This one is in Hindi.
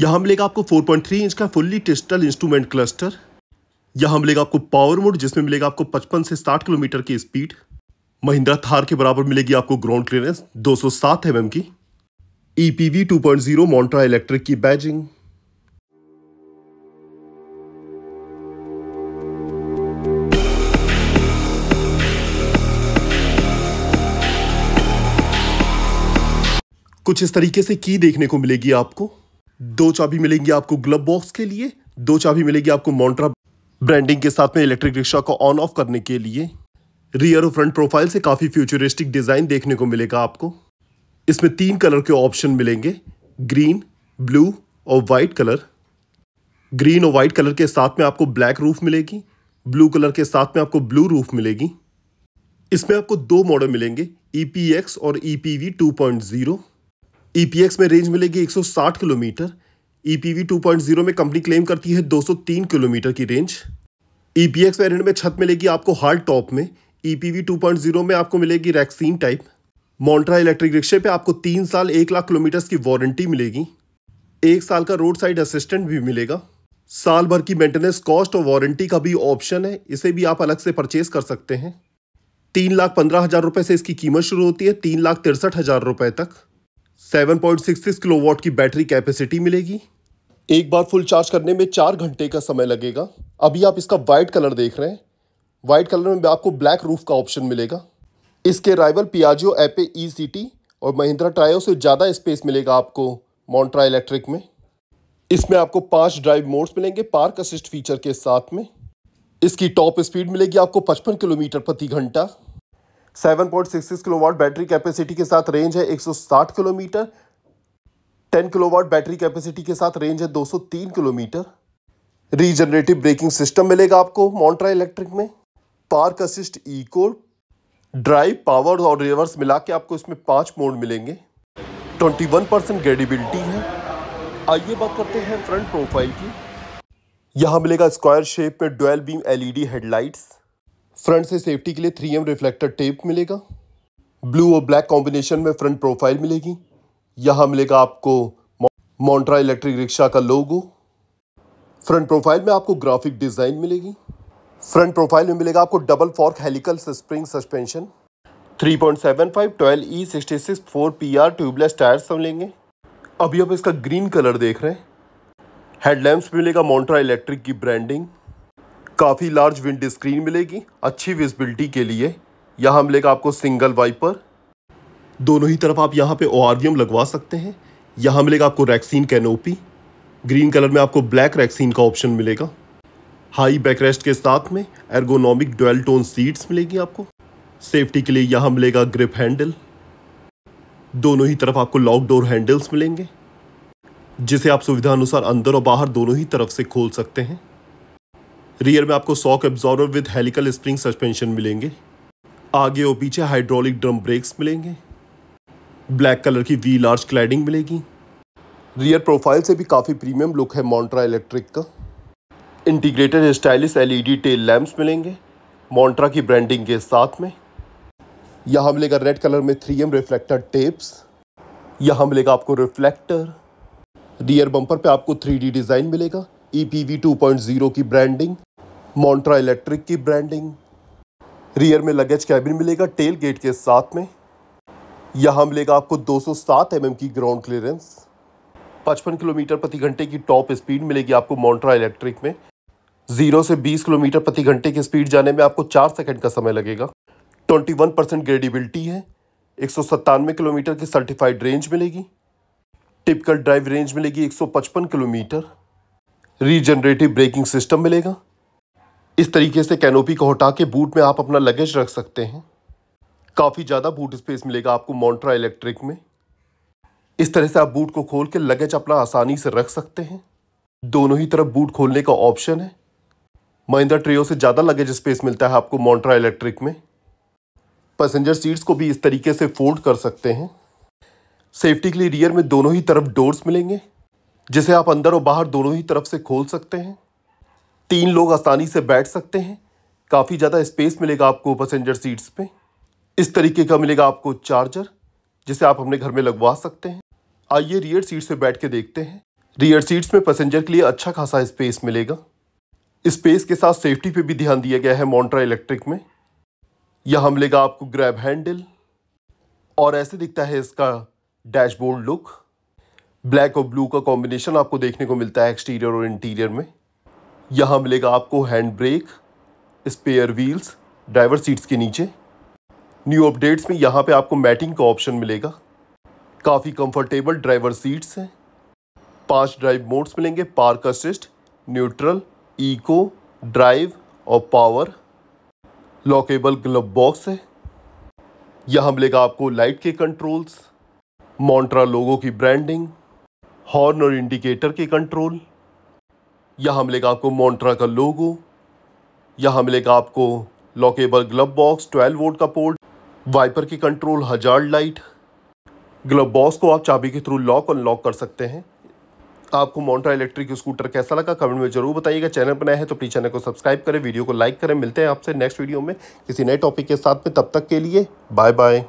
यहाँ मिलेगा आपको 4.3 इंच का फुल्ली टेस्टल इंस्ट्रूमेंट क्लस्टर यहाँ मिलेगा आपको पावर मोड जिसमें मिलेगा आपको 55 से 60 किलोमीटर की स्पीड महिंद्रा थार के बराबर मिलेगी आपको ग्राउंड क्लियरेंस 207 सौ mm की ईपीवी 2.0 पॉइंट इलेक्ट्रिक की बैजिंग कुछ इस तरीके से की देखने को मिलेगी आपको दो चाबी मिलेंगी आपको ग्लब बॉक्स के लिए दो चाबी मिलेगी आपको मॉन्ट्रा ब्रांडिंग के साथ में इलेक्ट्रिक रिक्शा को ऑन ऑफ करने के लिए रियर और फ्रंट प्रोफाइल से काफ़ी फ्यूचरिस्टिक डिज़ाइन देखने को मिलेगा आपको इसमें तीन कलर के ऑप्शन मिलेंगे ग्रीन ब्लू और वाइट कलर ग्रीन और वाइट कलर के साथ में आपको ब्लैक रूफ मिलेगी ब्लू कलर के साथ में आपको ब्लू रूफ मिलेगी इसमें आपको दो मॉडल मिलेंगे ई e और E P V two point zero EPX e में रेंज मिलेगी 160 किलोमीटर ईपीवी e 2.0 में कंपनी क्लेम करती है 203 किलोमीटर की रेंज ईपीएक्स वेरियंट में छत मिलेगी आपको हार्ड टॉप में ईपीवी e 2.0 में आपको मिलेगी रैक्सीन टाइप मॉन्ट्रा इलेक्ट्रिक रिक्शे पे आपको तीन साल एक लाख किलोमीटर की वारंटी मिलेगी एक साल का रोड साइड असिस्टेंट भी मिलेगा साल भर की मेंटेनेंस कॉस्ट और वारंटी का भी ऑप्शन है इसे भी आप अलग से परचेज कर सकते हैं तीन लाख पंद्रह हज़ार रुपये से इसकी कीमत शुरू होती है तीन लाख तिरसठ हज़ार रुपये तक 7.66 किलोवाट की बैटरी कैपेसिटी मिलेगी एक बार फुल चार्ज करने में चार घंटे का समय लगेगा अभी आप इसका वाइट कलर देख रहे हैं वाइट कलर में आपको ब्लैक रूफ का ऑप्शन मिलेगा इसके राइवल पियाजो एपे ई सी और महिंद्रा ट्रायो से ज़्यादा स्पेस मिलेगा आपको मॉन्ट्रा इलेक्ट्रिक में इसमें आपको पांच ड्राइव मोड्स मिलेंगे पार्क असिस्ट फीचर के साथ में इसकी टॉप स्पीड मिलेगी आपको 55 किलोमीटर प्रति घंटा seven point six kilowatt battery capacity के साथ रेंज है एक सौ साठ kilometre kilo kilowatt battery capacity के साथ रेंज है दो सौ तीन किलोमीटर रीजनरेटिव ब्रेकिंग सिस्टम मिलेगा आपको मॉन्ट्रा इलेक्ट्रिक में park assist eco drive power और रिवर्स मिला के आपको इसमें पाँच मोड मिलेंगे ट्वेंटी वन परसेंट ग्रेडिबिलिटी है आइए बात करते हैं फ्रंट प्रोफाइल की यहाँ मिलेगा स्क्वायर शेप में dual beam LED headlights front से सेफ्टी के लिए थ्री एम रिफ्लेक्टर टेप मिलेगा ब्लू और ब्लैक कॉम्बिनेशन में फ्रंट प्रोफाइल मिलेगी यहाँ मिलेगा आपको मोन्ट्रा इलेक्ट्रिक रिक्शा का लोगो फ्रंट प्रोफाइल में आपको ग्राफिक डिज़ाइन मिलेगी फ्रंट प्रोफाइल में मिलेगा आपको double fork helical spring suspension 3.75 twelve E sixty six four P R tubeless tyre हम लेंगे अभी आप इसका ग्रीन कलर देख रहे हैं हेडलैम्प्स मिलेगा मोन्ट्रा इलेक्ट्रिक की ब्रांडिंग काफ़ी लार्ज विंड स्क्रीन मिलेगी अच्छी विजिबिलिटी के लिए यहाँ मिलेगा आपको सिंगल वाइपर दोनों ही तरफ आप यहाँ पे ओ लगवा सकते हैं यहाँ मिलेगा आपको रैक्सीन कैनोपी ग्रीन कलर में आपको ब्लैक रैक्सीन का ऑप्शन मिलेगा हाई बैकरेस्ट के साथ में एर्गोनॉमिक डुअल टोन सीट्स मिलेगी आपको सेफ्टी के लिए यहाँ मिलेगा ग्रिप हैंडल दोनों ही तरफ आपको लॉक डोर हैंडल्स मिलेंगे जिसे आप सुविधा अनुसार अंदर और बाहर दोनों ही तरफ से खोल सकते हैं रियर में आपको shock absorber with helical spring suspension मिलेंगे आगे और पीछे हाइड्रोलिक ड्रम ब्रेक्स मिलेंगे ब्लैक कलर की वी लार्ज क्लैडिंग मिलेगी रियर प्रोफाइल से भी काफ़ी प्रीमियम लुक है मॉन्ट्रा इलेक्ट्रिक का integrated stylish LED tail lamps मिलेंगे मॉन्ट्रा की ब्रांडिंग के साथ में यहाँ मिलेगा रेड कलर में थ्री एम रिफ्लेक्टर टेप्स यहाँ मिलेगा आपको रिफ्लेक्टर रियर बम्पर पे आपको थ्री डिज़ाइन मिलेगा E P V two point zero की ब्रांडिंग मॉन्ट्रा इलेक्ट्रिक की ब्रांडिंग रियर में लगेज कैबिन मिलेगा टेल गेट के साथ में यहाँ मिलेगा आपको 207 एम mm की ग्राउंड क्लियरेंस 55 किलोमीटर प्रति घंटे की टॉप स्पीड मिलेगी आपको मॉन्ट्रा इलेक्ट्रिक में जीरो से 20 किलोमीटर प्रति घंटे की स्पीड जाने में आपको चार सेकंड का समय लगेगा 21 परसेंट ग्रेडिबिलिटी है एक किलोमीटर की सर्टिफाइड रेंज मिलेगी टिपिकल ड्राइव रेंज मिलेगी 155 किलोमीटर रीजनरेटिव ब्रेकिंग सिस्टम मिलेगा इस तरीके से कैनोपी को हटा के बूट में आप अपना लगेज रख सकते हैं काफ़ी ज़्यादा बूट स्पेस मिलेगा आपको मोन्ट्रा इलेक्ट्रिक में इस तरह से आप बूट को खोल के लगेज अपना आसानी से रख सकते हैं दोनों ही तरफ बूट खोलने का ऑप्शन है महिंद्रा ट्रियो से ज़्यादा लगेज स्पेस मिलता है आपको मोन्ट्रा इलेक्ट्रिक में पैसेंजर सीट्स को भी इस तरीके से फोल्ड कर सकते हैं सेफ्टी के लिए रियर में दोनों ही तरफ डोर्स मिलेंगे जिसे आप अंदर और बाहर दोनों ही तरफ से खोल सकते हैं तीन लोग आसानी से बैठ सकते हैं काफ़ी ज़्यादा स्पेस मिलेगा आपको पैसेंजर सीट्स पे इस तरीके का मिलेगा आपको चार्जर जिसे आप अपने घर में लगवा सकते हैं आइए रियर सीट से बैठ के देखते हैं रियर सीट्स में पैसेंजर के लिए अच्छा खासा स्पेस मिलेगा स्पेस के साथ सेफ्टी पे भी ध्यान दिया गया है मोन्ट्रा इलेक्ट्रिक में यहाँ मिलेगा आपको ग्रैब हैंडल और ऐसे दिखता है इसका डैशबोर्ड लुक ब्लैक और ब्लू का कॉम्बिनेशन आपको देखने को मिलता है एक्सटीरियर और इंटीरियर में यहाँ मिलेगा आपको hand brake spare wheels driver seats के नीचे न्यू अपडेट्स में यहाँ पे आपको मैटिंग का ऑप्शन मिलेगा काफ़ी कंफर्टेबल ड्राइवर सीट्स हैं पांच ड्राइव मोड्स मिलेंगे park assist neutral eco drive और पावर लॉकेबल ग्लब बॉक्स है यहाँ मिलेगा आपको लाइट के कंट्रोल्स मॉन्ट्रा लोगों की ब्रांडिंग हॉर्न और इंडिकेटर के कंट्रोल यहाँ मिलेगा आपको मोन्ट्रा का लोगो यहाँ मिलेगा आपको लॉकेबल ग्लब बॉक्स 12 वोल्ट का पोर्ट वाइपर की control hazard light glove box को आप चाबी के थ्रू लॉक अनलॉक कर सकते हैं आपको मोन्ट्रा इलेक्ट्रिक स्कूटर कैसा लगा कमेंट में जरूर बताइएगा चैनल बनाया है तो प्लीज़ चैनल को सब्सक्राइब करें वीडियो को लाइक करें मिलते हैं आपसे नेक्स्ट वीडियो में किसी नए टॉपिक के साथ में तब तक के लिए बाय बाय